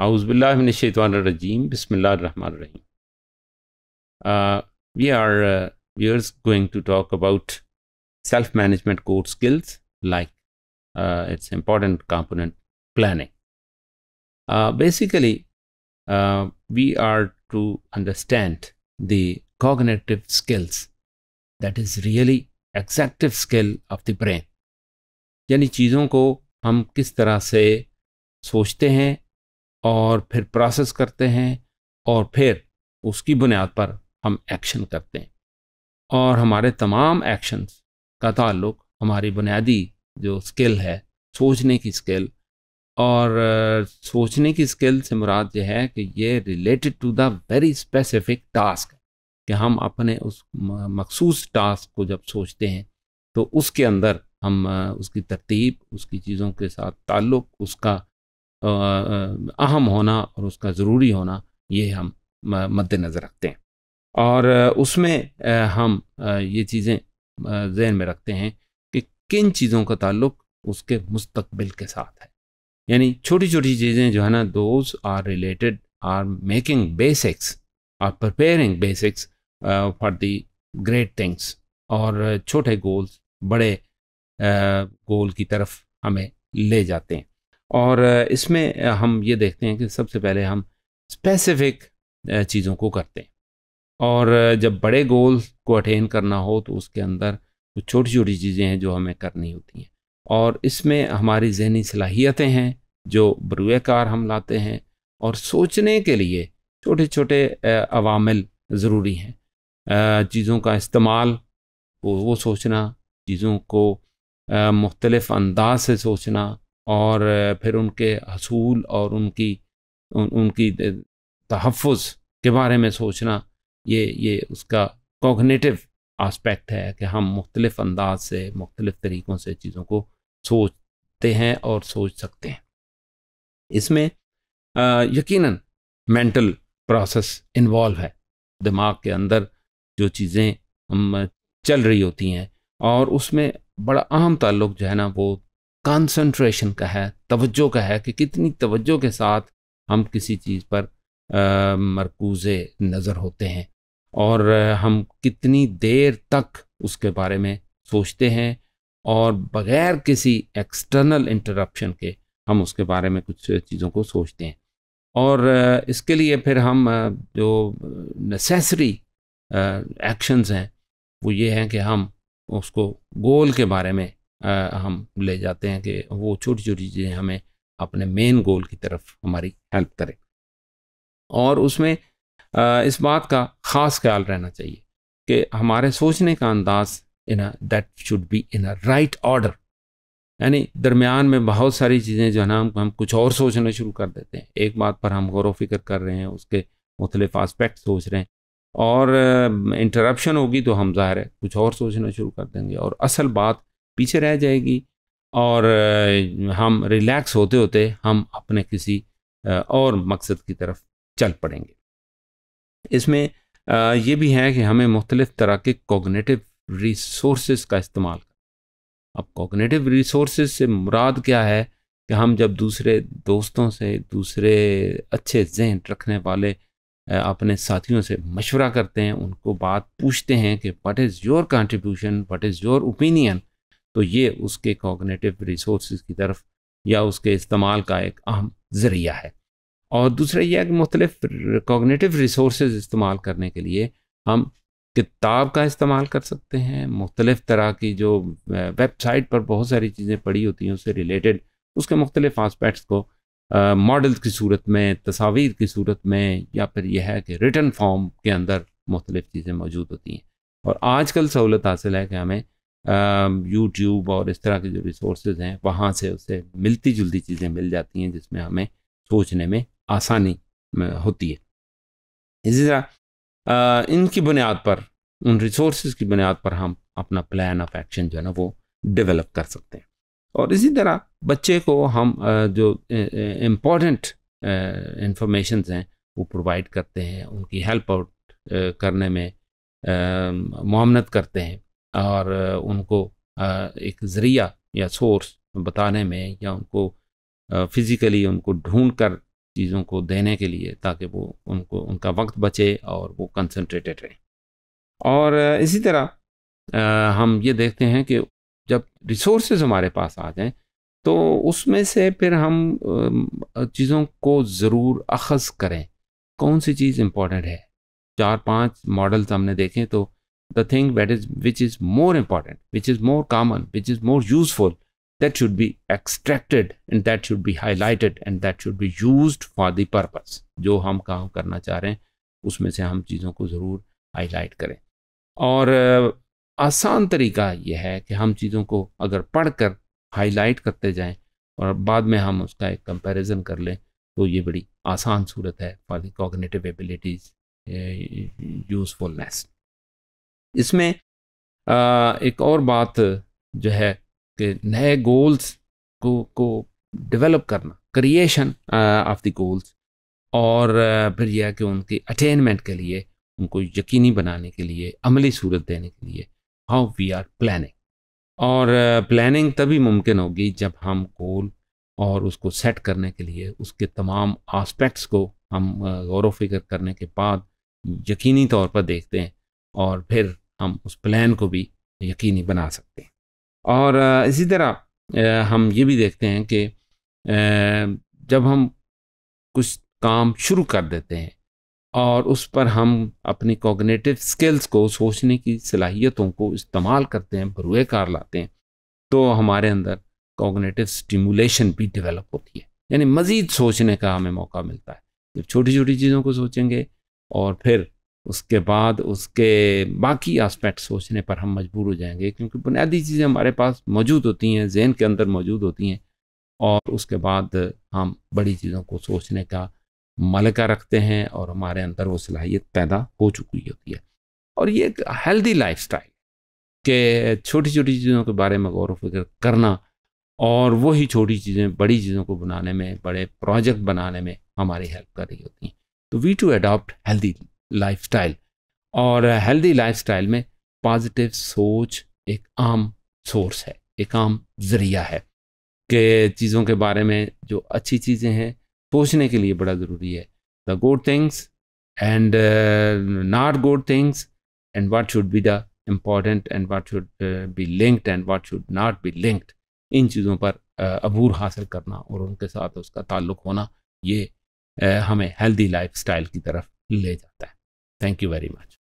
Auzbillah Bismillah Rahman Rahim. Uh, we are uh, viewers going to talk about self-management core skills like uh, its important component planning. Uh, basically, we are to understand the cognitive skills that is really executive skill of the brain. यानी चीज़ों को हम किस तरह से सोचते हैं और फिर प्रोसेस करते हैं और फिर उसकी बुनियाद पर हम एक्शन करते हैं और हमारे तमाम एक्शंस का ताल्लुक हमारी बुनियादी जो स्किल है सोचने की स्किल और सोचने की स्किल से मुराद यह है कि ये related to the very specific task कि हम अपने उस मखसूस टास्क को जब सोचते हैं तो उसके अंदर हम उसकी तरतीब उसकी चीज़ों के साथ ताल्लुक उसका अहम होना और उसका ज़रूरी होना ये हम मद्दनज़र रखते हैं और उसमें हम ये चीज़ें जहन में रखते हैं कि किन चीज़ों का ताल्लुक उसके मुस्तबिल के साथ है यानी छोटी छोटी चीज़ें जो है ना those are related are making basics are preparing basics for the great things और छोटे गोल्स बड़े गोल की तरफ हमें ले जाते हैं और इसमें हम ये देखते हैं कि सबसे पहले हम स्पेसिफिक चीज़ों को करते हैं और जब बड़े गोल को अटेन करना हो तो उसके अंदर कुछ छोटी छोटी चीज़ें हैं जो हमें करनी होती हैं और इसमें हमारी जहनी सलाहियतें हैं जो बरूकार हम लाते हैं और सोचने के लिए छोटे छोटे अवामिल ज़रूरी हैं चीज़ों का इस्तेमाल वो सोचना चीज़ों को मुख्तलफ़ अंदाज से सोचना और फिर उनके हसूल और उनकी उन, उनकी तहफ़ के बारे में सोचना ये ये उसका कॉग्नेटिव आस्पेक्ट है कि हम मुख्तलिफ़ अंदाज से मुख्तलिफ़ तरीक़ों से चीज़ों को सोचते हैं और सोच सकते हैं इसमें यकीनन मेंटल प्रोसेस इन्वॉल्व है दिमाग के अंदर जो चीज़ें चल रही होती हैं और उसमें बड़ा अहम ताल्लुक जो है ना वो कंसंट्रेशन का है तवज्जो का है कि कितनी तवज्जो के साथ हम किसी चीज़ पर मरकूज़ नज़र होते हैं और हम कितनी देर तक उसके बारे में सोचते हैं और बग़ैर किसी एक्सटर्नल इंटरप्शन के हम उसके बारे में कुछ चीज़ों को सोचते हैं और इसके लिए फिर हम जो नेसेसरी एक्शंस हैं वो ये हैं कि हम उसको गोल के बारे में हम ले जाते हैं कि वो छोटी छोटी चीज़ें हमें अपने मेन गोल की तरफ हमारी हेल्प करें और उसमें इस बात का ख़ास ख्याल रहना चाहिए कि हमारे सोचने का अंदाज in a that should be in a right order यानी दरमियान में बहुत सारी चीज़ें जो है ना हम कुछ और सोचना शुरू कर देते हैं एक बात पर हम गौर फिक्र कर रहे हैं उसके मुख्तलिफ आस्पेक्ट सोच रहे हैं और इंटरप्शन होगी तो हम ज़ाहिर है कुछ और सोचना शुरू कर देंगे और असल बात पीछे रह जाएगी और हम रिलैक्स होते होते हम अपने किसी और मकसद की तरफ चल पड़ेंगे इसमें ये भी है कि हमें मुख्तलिफ़ तरह के कोगनेटिव रिसोर्स का इस्तेमाल कर अब कोगनेटिव रिसोर्स से मुराद क्या है कि हम जब दूसरे दोस्तों से दूसरे अच्छे जहन रखने वाले अपने साथियों से मशवरा करते हैं उनको बात पूछते हैं कि what is your contribution what is your opinion तो ये उसके कॉग्नेटिव रिसोर्स की तरफ या उसके इस्तेमाल का एक अहम ज़रिया है और दूसरा यह है कि मुख्तलिफ कॉग्नेटिव रिसोर्स इस्तेमाल करने के लिए हम किताब का इस्तेमाल कर सकते हैं मुख्तलिफ तरह की जो वेबसाइट पर बहुत सारी चीज़ें पड़ी होती हैं उससे रिलेटेड उसके मुख्तलिफ आस्पेक्ट्स को मॉडल की सूरत में तस्वीर की सूरत में या फिर यह है कि रिटर्न फॉर्म के अंदर मुख्तलिफ चीज़ें मौजूद होती हैं और आजकल सहूलत हासिल है कि हमें यूट्यूब और इस तरह के जो रिसोर्सेज हैं वहाँ से उसे मिलती जुलती चीज़ें मिल जाती हैं जिसमें हमें सोचने में आसानी होती है इसी तरह इनकी बुनियाद पर उन रिसोर्स की बुनियाद पर हम अपना प्लान ऑफ एक्शन जो है ना वो डेवलप कर सकते हैं और इसी तरह बच्चे को हम जो इम्पोर्टेंट इंफॉर्मेशन हैं वो प्रोवाइड करते हैं उनकी हेल्प आउट करने में मामनत करते हैं और उनको एक ज़रिया या सोर्स बताने में या उनको फिज़िकली उनको ढूंढ कर चीज़ों को देने के लिए ताकि वो उनको उनका वक्त बचे और वो कंसनट्रेटेड रहें और इसी तरह हम ये देखते हैं कि जब रिसोर्स हमारे पास आ जाएँ तो उसमें से फिर हम चीज़ों को ज़रूर अखज़ करें कौन सी चीज़ इम्पोर्टेंट है चार पांच मॉडल्स हमने देखें तो the thing that is which is more important which is more common which is more useful that should be extracted and that should be highlighted and that should be used for the purpose जो हम काम करना चाह रहे हैं उसमें से हम चीज़ों को ज़रूर हाईलाइट करें और aasan tarika ye hai ki hum cheezon ko agar padh kar highlight karte jaye और बाद में हम उसका एक कंपैरिजन कर लें तो ये बड़ी आसान सूरत है for the cognitive abilities usefulness इसमें आ, एक और बात जो है कि नए गोल्स को को डेवलप करना क्रिएशन ऑफ द गोल्स और फिर यह कि उनकी अटेनमेंट के लिए उनको यकीनी बनाने के लिए अमली सूरत देने के लिए हाउ वी आर प्लानिंग और प्लानिंग तभी मुमकिन होगी जब हम गोल और उसको सेट करने के लिए उसके तमाम आस्पेक्ट्स को हम गौर व फिक्र करने के बाद यकीनी तौर पर देखते हैं और फिर हम उस प्लान को भी यकीनी बना सकते हैं और इसी तरह हम ये भी देखते हैं कि जब हम कुछ काम शुरू कर देते हैं और उस पर हम अपनी कोगनेटिव स्किल्स को सोचने की सलाहियतों को इस्तेमाल करते हैं भरुए कार लाते हैं तो हमारे अंदर कोगनेटिव स्टिमुलेशन भी डेवलप होती है यानी मज़ीद सोचने का हमें मौका मिलता है जब छोटी छोटी चीज़ों को सोचेंगे और फिर उसके बाद उसके बाकी आस्पेक्ट सोचने पर हम मजबूर हो जाएंगे क्योंकि बुनियादी चीज़ें हमारे पास मौजूद होती हैं जहन के अंदर मौजूद होती हैं और उसके बाद हम बड़ी चीज़ों को सोचने का मलका रखते हैं और हमारे अंदर वो सलाहियत पैदा हो चुकी होती है और ये एक हेल्दी लाइफ स्टाइल के छोटी छोटी चीज़ों के बारे में गौर वफिक्र करना और वही छोटी चीज़ें बड़ी चीज़ों को बनाने में बड़े प्रोजेक्ट बनाने में हमारी हेल्प कर रही होती हैं तो we to adopt healthy lifestyle और हेल्दी लाइफस्टाइल में पॉजिटिव सोच एक आम सोर्स है एक आम जरिया है कि चीज़ों के बारे में जो अच्छी चीज़ें हैं सोचने के लिए बड़ा ज़रूरी है the good things and not good things and what should be the important and what should be linked and what should not be linked इन चीज़ों पर uh, अबूर हासिल करना और उनके साथ उसका ताल्लुक होना ये हमें हेल्दी लाइफ की तरफ ले जाता है थैंक यू वेरी मच